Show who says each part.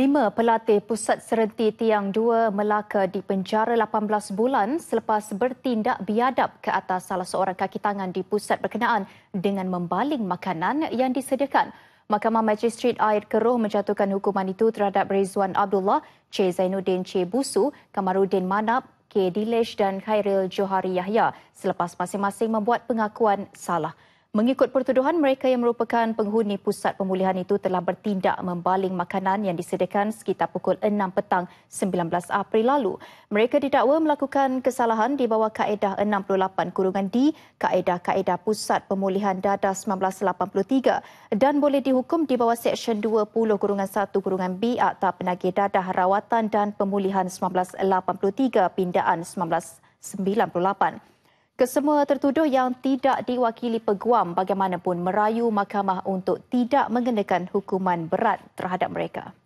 Speaker 1: Lima pelatih pusat serenti Tiang 2 Melaka dipenjara 18 bulan selepas bertindak biadab ke atas salah seorang kaki tangan di pusat berkenaan dengan membaling makanan yang disediakan. Mahkamah Magistrate Air Keruh menjatuhkan hukuman itu terhadap Rizwan Abdullah, Che Zainuddin Che Busu, Kamarudin Manap, K. Dilesh dan Khairil Johari Yahya selepas masing-masing membuat pengakuan salah. Mengikut pertuduhan, mereka yang merupakan penghuni pusat pemulihan itu telah bertindak membaling makanan yang disediakan sekitar pukul 6 petang 19 April lalu. Mereka didakwa melakukan kesalahan di bawah kaedah 68 kurungan D, kaedah-kaedah pusat pemulihan Dadah 1983 dan boleh dihukum di bawah Seksyen 20 kurungan 1 kurungan B Akta Penagih Dadah Rawatan dan Pemulihan 1983 Pindaan 1998. Kesemua tertuduh yang tidak diwakili peguam bagaimanapun merayu mahkamah untuk tidak mengenakan hukuman berat terhadap mereka.